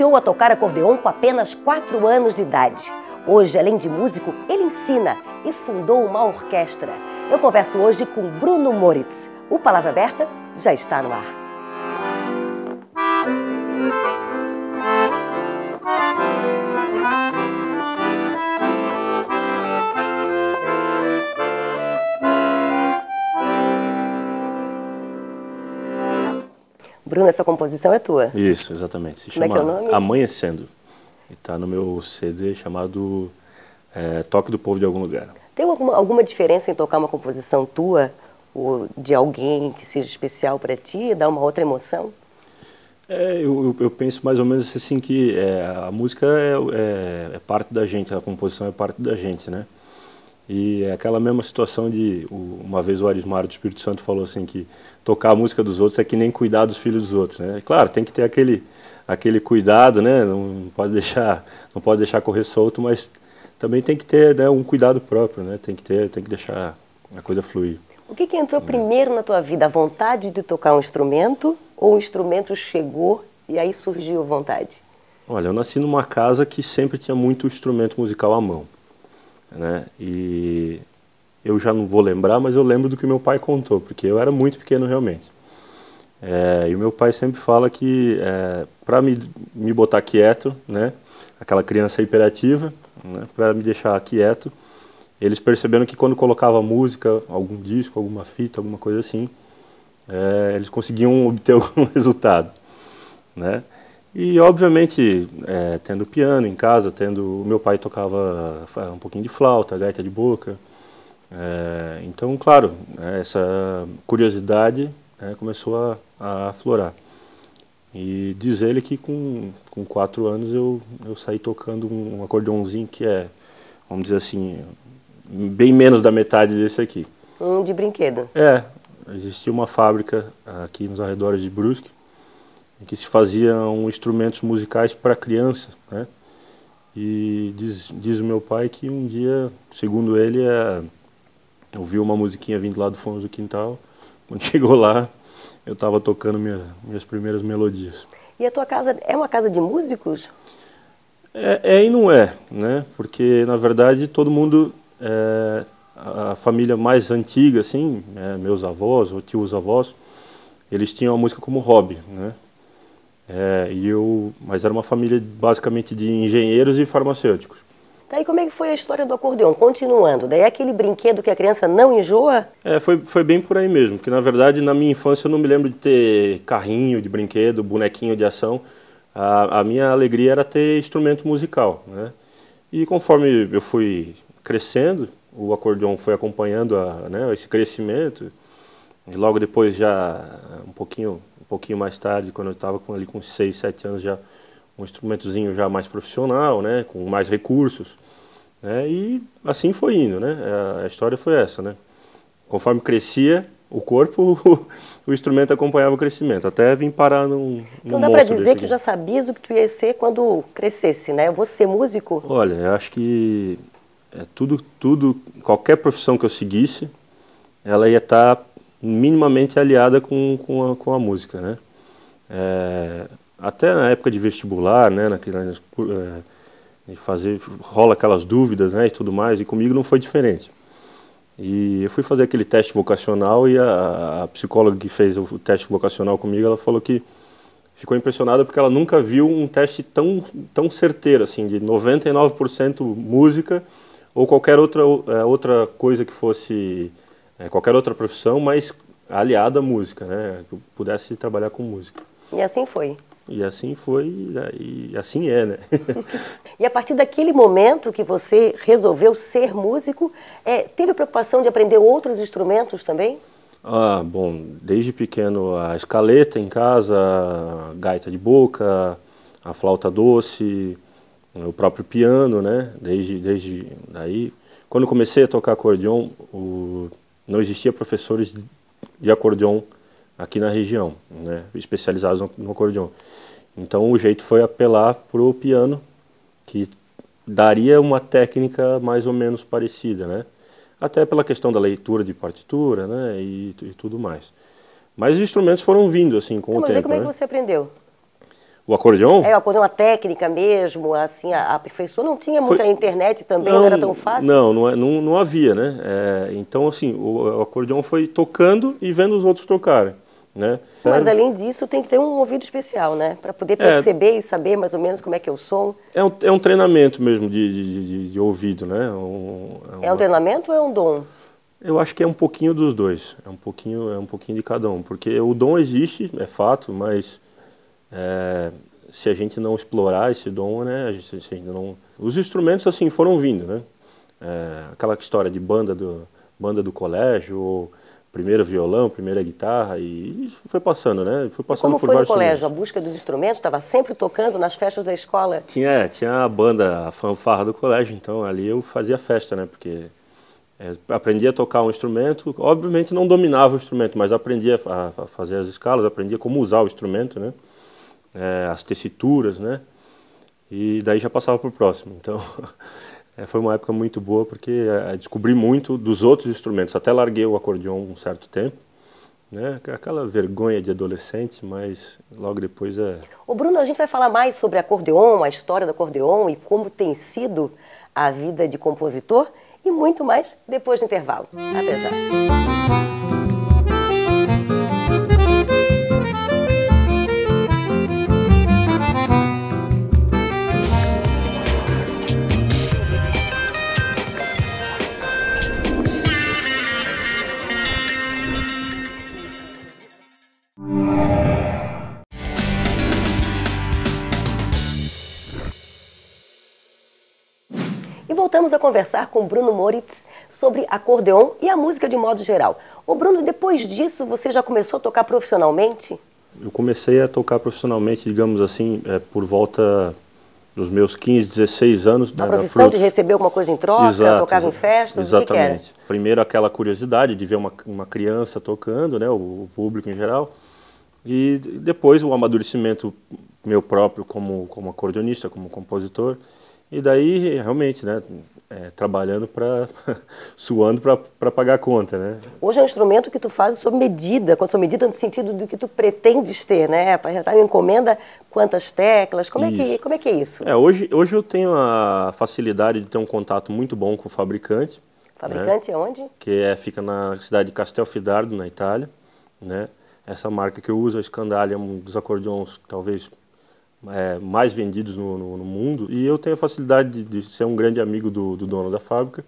iniciou a tocar acordeon com apenas 4 anos de idade. Hoje, além de músico, ele ensina e fundou uma orquestra. Eu converso hoje com Bruno Moritz. O Palavra Aberta já está no ar. Bruna, essa composição é tua. Isso, exatamente. Se Como chama é que é o nome? Amanhecendo. E tá no meu CD chamado é, Toque do Povo de Algum Lugar. Tem alguma, alguma diferença em tocar uma composição tua ou de alguém que seja especial para ti e dar uma outra emoção? É, eu, eu, penso mais ou menos assim que é, a música é, é, é parte da gente, a composição é parte da gente, né? E é aquela mesma situação de. Uma vez o Arismar do Espírito Santo falou assim que tocar a música dos outros é que nem cuidar dos filhos dos outros. Né? claro, tem que ter aquele, aquele cuidado, né? não, pode deixar, não pode deixar correr solto, mas também tem que ter né, um cuidado próprio, né? tem, que ter, tem que deixar a coisa fluir. O que, que entrou primeiro na tua vida? A vontade de tocar um instrumento ou o instrumento chegou e aí surgiu a vontade? Olha, eu nasci numa casa que sempre tinha muito instrumento musical à mão. Né? E eu já não vou lembrar, mas eu lembro do que meu pai contou, porque eu era muito pequeno realmente. É, e o meu pai sempre fala que é, para me, me botar quieto, né, aquela criança hiperativa, né, para me deixar quieto, eles perceberam que quando colocava música, algum disco, alguma fita, alguma coisa assim, é, eles conseguiam obter algum resultado, né? E obviamente, é, tendo piano em casa, tendo. Meu pai tocava um pouquinho de flauta, gaita de boca. É, então, claro, essa curiosidade é, começou a, a aflorar. E diz ele que com, com quatro anos eu, eu saí tocando um, um acordeãozinho que é, vamos dizer assim, bem menos da metade desse aqui. Um de brinquedo? É, existia uma fábrica aqui nos arredores de Brusque em que se faziam instrumentos musicais para crianças, né? E diz, diz o meu pai que um dia, segundo ele, é, ouviu uma musiquinha vindo lá do fundo do quintal. Quando chegou lá, eu estava tocando minha, minhas primeiras melodias. E a tua casa é uma casa de músicos? É, é e não é, né? Porque, na verdade, todo mundo... É, a família mais antiga, assim, é, meus avós ou tios avós, eles tinham a música como hobby, né? É, e eu, mas era uma família basicamente de engenheiros e farmacêuticos. Daí tá, como é que foi a história do acordeão? Continuando, daí é aquele brinquedo que a criança não enjoa? É, foi, foi bem por aí mesmo, porque na verdade na minha infância eu não me lembro de ter carrinho de brinquedo, bonequinho de ação. A, a minha alegria era ter instrumento musical, né? E conforme eu fui crescendo, o acordeão foi acompanhando a, né, esse crescimento, e logo depois já eh, um pouquinho, um pouquinho mais tarde, quando eu estava com ali com 6, 7 anos já um instrumentozinho já mais profissional, né, com mais recursos, né? E assim foi indo, né? A história foi essa, né? Conforme crescia o corpo, o, o instrumento acompanhava o crescimento, até vim parar num, num Então dá para dizer que já sabias o que tu ia ser quando crescesse, né? Eu vou ser músico? Olha, eu acho que é tudo, tudo, qualquer profissão que eu seguisse, ela ia estar tá minimamente aliada com, com, a, com a música, né? É, até na época de vestibular, né, naquela, é, fazer, rola aquelas dúvidas né, e tudo mais, e comigo não foi diferente. E eu fui fazer aquele teste vocacional e a, a psicóloga que fez o teste vocacional comigo, ela falou que ficou impressionada porque ela nunca viu um teste tão, tão certeiro, assim, de 99% música ou qualquer outra, é, outra coisa que fosse é, qualquer outra profissão, mas aliada à música, né? Que eu pudesse trabalhar com música. E assim foi. E assim foi né? e assim é, né? e a partir daquele momento que você resolveu ser músico, é, teve a preocupação de aprender outros instrumentos também? Ah, bom, desde pequeno a escaleta em casa, a gaita de boca, a flauta doce, o próprio piano, né? Desde, desde daí. Quando comecei a tocar acordeon, o, não existia professores de acordeon aqui na região, né, especializados no, acordeon. Então o jeito foi apelar para o piano, que daria uma técnica mais ou menos parecida, né? Até pela questão da leitura de partitura, né, e, e tudo mais. Mas os instrumentos foram vindo assim com o tempo. Mas como é que né. você aprendeu? O acordeon? É, o acordeon, a técnica mesmo, assim, a, a professora não tinha muita Foi... internet também, não, não, era tão fácil. Não, não, é, não, não havia, né? É, então, assim, o, o acordeon foi tocando e vendo os outros tocarem. Né? Mas além disso, tem que ter um ouvido especial, né? Para poder é. perceber é, e saber mais ou menos como é que é o som. É um, é um treinamento mesmo de, de, de, de ouvido, né? É um, é, uma... é, um treinamento ou é um dom? Eu acho que é um pouquinho dos dois. É um pouquinho, é um pouquinho de cada um. Porque o dom existe, é fato, mas é, se a gente não explorar esse dom, né, se a gente não... Os instrumentos, assim, foram vindo, né? É, aquela história de banda do, banda do colégio, primeiro violão, primeira guitarra, e isso foi passando, né? Foi passando como por foi vários no colégio? Instrumentos. A busca dos instrumentos? Estava sempre tocando nas festas da escola? Tinha, tinha a banda, a fanfarra do colégio, então ali eu fazia festa, né? Porque é, aprendia a tocar um instrumento, obviamente não dominava o instrumento, mas aprendia a, a fazer as escalas, aprendia como usar o instrumento, né? é, as tessituras, né? E daí já passava para o próximo. Então é, foi uma época muito boa porque é, é, descobri muito dos outros instrumentos. Até larguei o acordeon um certo tempo. Né? Aquela vergonha de adolescente, mas logo depois é. O Bruno, a gente vai falar mais sobre acordeon, a história do acordeon e como tem sido a vida de compositor e muito mais depois do intervalo. Até já. e voltamos a conversar com Bruno Moritz sobre acordeon e a música de modo geral. O Bruno, depois disso você já começou a tocar profissionalmente? Eu comecei a tocar profissionalmente, digamos assim, é, por volta dos meus 15, 16 anos. A né, profissão fruto... de receber alguma coisa em troca, Exato, tocava em festas, Exatamente. Que que Primeiro aquela curiosidade de ver uma, uma criança tocando, né, o, o público em geral. E depois o amadurecimento meu próprio como, como acordeonista, como compositor. E daí, realmente, né, é, trabalhando para suando para pagar a conta, né? Hoje é um instrumento que tu faz sob medida, com sua medida no sentido do que tu pretendes ter, né? Para retar tá uma encomenda, quantas teclas, como é que como é que é isso? É, hoje hoje eu tenho a facilidade de ter um contato muito bom com o fabricante. O né? fabricante né? é onde? Que é fica na cidade de Castelfidardo, na Itália, né? Essa marca que eu uso, a Scandalia, é um dos acordeons talvez é, mais vendidos no, no, no, mundo. E eu tenho a facilidade de, de ser um grande amigo do, do, dono da fábrica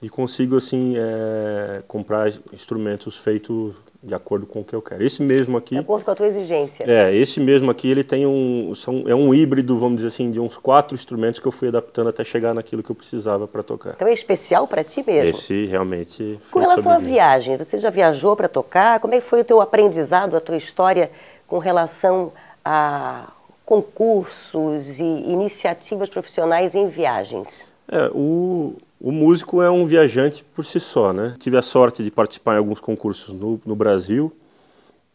e consigo assim é, comprar instrumentos feitos de acordo com o que eu quero. Esse mesmo aqui. De acordo com a tua exigência. É, esse mesmo aqui ele tem um. São, é um híbrido, vamos dizer assim, de uns quatro instrumentos que eu fui adaptando até chegar naquilo que eu precisava para tocar. Então é especial para ti mesmo? Esse realmente. Com relação à viagem, você já viajou para tocar? Como é que foi o teu aprendizado, a tua história com relação a concursos e iniciativas profissionais em viagens? É, o, o músico é um viajante por si só, né? Tive a sorte de participar em alguns concursos no, no Brasil,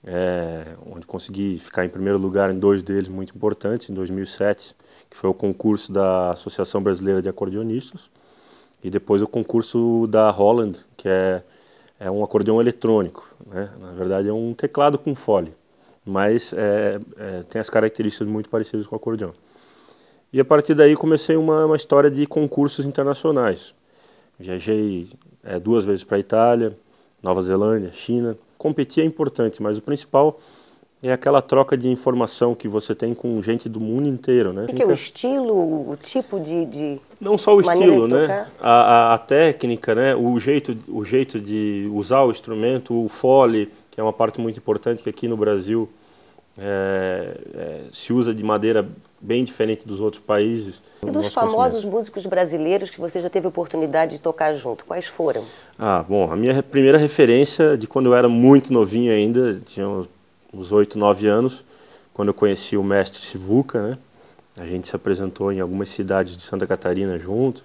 é, onde consegui ficar em primeiro lugar em dois deles muito importantes, em 2007, que foi o concurso da Associação Brasileira de Acordeonistas, e depois o concurso da Holland, que é, é um acordeão eletrônico, né? Na verdade é um teclado com fole mas é, é, tem as características muito parecidas com o acordeão. E a partir daí comecei uma, uma história de concursos internacionais. Viajei é, duas vezes para a Itália, Nova Zelândia, China. Competir é importante, mas o principal é aquela troca de informação que você tem com gente do mundo inteiro, né? O que é o estilo, o tipo de, de não só o estilo, né? A, a, a, técnica, né? O jeito, o jeito de usar o instrumento, o fole, que é uma parte muito importante que aqui no Brasil é, é, se usa de madeira bem diferente dos outros países. E dos famosos músicos brasileiros que você já teve oportunidade de tocar junto, quais foram? Ah, bom, a minha primeira referência é de quando eu era muito novinho ainda, tinha uns, uns 8, 9 anos, quando eu conheci o mestre Sivuca, né? A gente se apresentou em algumas cidades de Santa Catarina junto.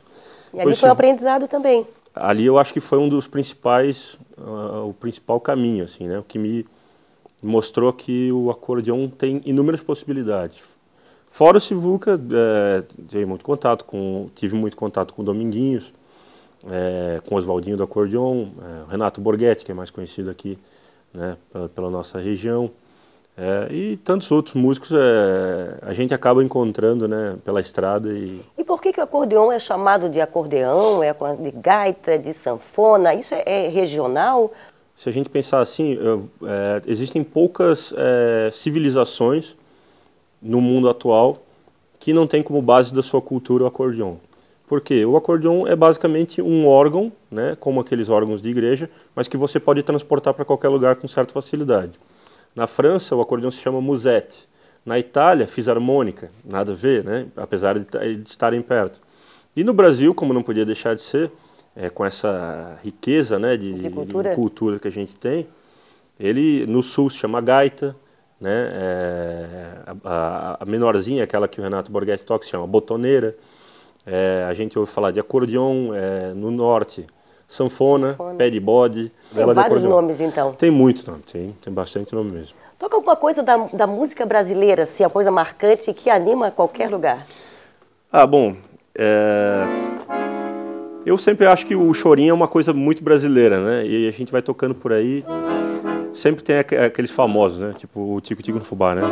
E ali Depois, foi um aprendizado também. Ali eu acho que foi um dos principais uh, o principal caminho, assim, né? O que me mostrou que o acordeão tem inúmeras possibilidades. Fora o Sivuca, é, tive muito contato com, tive muito contato com Dominguinhos, é, com Oswaldinho do acordeão é, Renato Borghetti, que é mais conhecido aqui, né, pela, pela nossa região. É, e tantos outros músicos é, a gente acaba encontrando né, pela estrada e por que, que o acordeão é chamado de acordeão, é de gaita, de sanfona? Isso é, é regional? Se a gente pensar assim, é, existem poucas é, civilizações no mundo atual que não tem como base da sua cultura o acordeão. Porque o acordeão é basicamente um órgão, né, como aqueles órgãos de igreja, mas que você pode transportar para qualquer lugar com certa facilidade. Na França, o acordeão se chama musette, na Itália, Fisarmônica, nada a ver, né? apesar de, estarem perto. E no Brasil, como não podia deixar de ser, é, com essa riqueza né, de, de, cultura. de, cultura. que a gente tem, ele no sul se chama gaita, né, é, a, a, menorzinha, aquela que o Renato Borghetti toca, se chama botoneira, é, a gente ouve falar de acordeon é, no norte, sanfona, sanfona, pé de bode. Tem vários nomes então? Tem muitos nomes, tem, tem bastante nome mesmo. Toca alguma coisa da, da música brasileira, assim, a coisa marcante que anima qualquer lugar. Ah, bom. É... Eu sempre acho que o chorinho é uma coisa muito brasileira, né? E a gente vai tocando por aí. Sempre tem aqueles famosos, né? Tipo o Tico Tico no Fubá, né?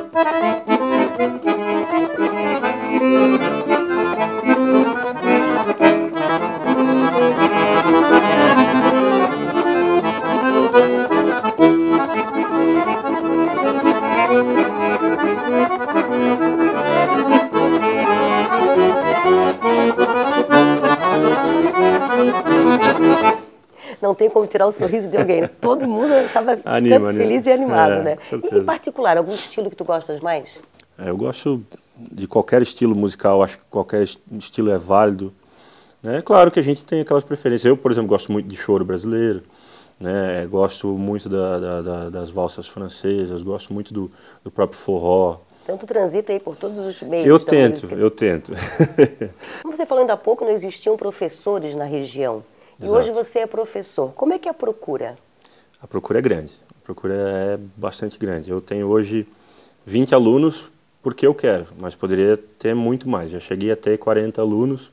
não tem como tirar o sorriso de alguém. Todo mundo estava anima, feliz e animado, é, né? E, em particular, algum estilo que tu gostas mais? É, eu gosto de qualquer estilo musical, acho que qualquer estilo é válido. Né? É claro que a gente tem aquelas preferências. Eu, por exemplo, gosto muito de choro brasileiro, né? É, gosto muito da, da, da, das valsas francesas, gosto muito do, do próprio forró. Então tu transita aí por todos os meios. Eu tento, eu tento. Como você ainda há pouco, não existiam professores na região. E hoje você é professor. Como é que é a procura? A procura é grande. A procura é bastante grande. Eu tenho hoje 20 alunos porque eu quero, mas poderia ter muito mais. Já cheguei a ter 40 alunos.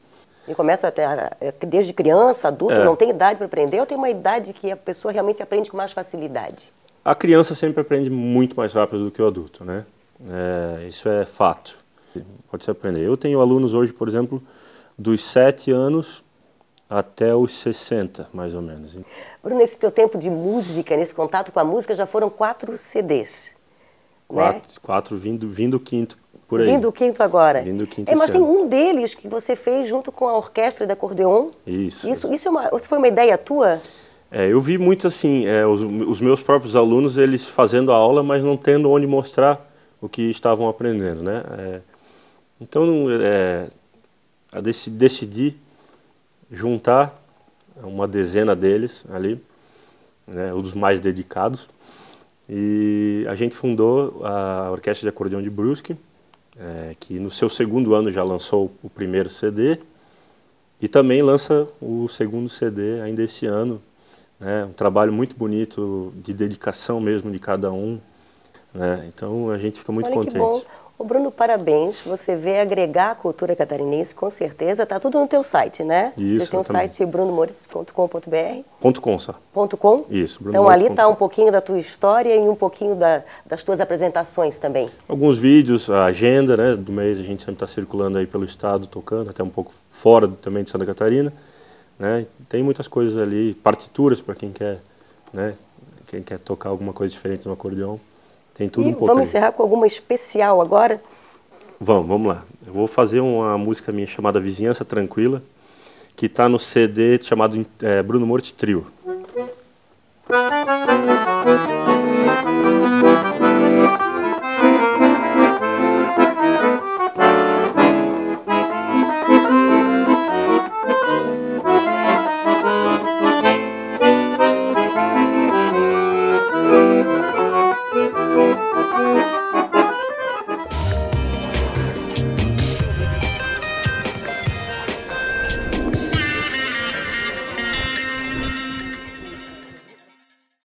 E começa até desde criança, adulto, é. não tem idade para aprender ou tem uma idade que a pessoa realmente aprende com mais facilidade? A criança sempre aprende muito mais rápido do que o adulto, né? É, isso é fato. Pode se aprender. Eu tenho alunos hoje, por exemplo, dos 7 anos até os 60, mais ou menos. Bruno, nesse teu tempo de música, nesse contato com a música, já foram quatro CDs. Né? Quatro, né? quatro vindo, vindo quinto por aí. Vindo o quinto agora. Vindo o quinto. É, mas tem um deles que você fez junto com a orquestra da acordeon. Isso. Isso, isso, é uma, foi uma ideia tua? É, eu vi muito assim, é, os, os, meus próprios alunos eles fazendo a aula, mas não tendo onde mostrar o que estavam aprendendo, né? É, então, é, decidi juntar uma dezena deles ali, né, os mais dedicados, e a gente fundou a Orquestra de Acordeão de Brusque, é, que no seu segundo ano já lançou o primeiro CD e também lança o segundo CD ainda esse ano. Né? Um trabalho muito bonito de dedicação mesmo de cada um. Né? Então a gente fica muito Olha contente. O Bruno, parabéns. Você vê agregar a cultura catarinense, com certeza. Tá tudo no teu site, né? Isso. Você tem um site brunomoritz.com.br? Ponto .com, só. Ponto .com? Isso. Bruno então Moritz. ali está um pouquinho da tua história e um pouquinho da, das tuas apresentações também. Alguns vídeos, a agenda né, do mês, a gente sempre está circulando aí pelo estado, tocando, até um pouco fora também de Santa Catarina. Né? Tem muitas coisas ali, partituras para quem quer, né, quem quer tocar alguma coisa diferente no acordeão. Tem tudo e um pouco. Vamos aí. encerrar com alguma especial agora? Vamos, vamos lá. Eu vou fazer uma música minha chamada Vizinhança Tranquila, que está no CD chamado é, Bruno Morte Trio.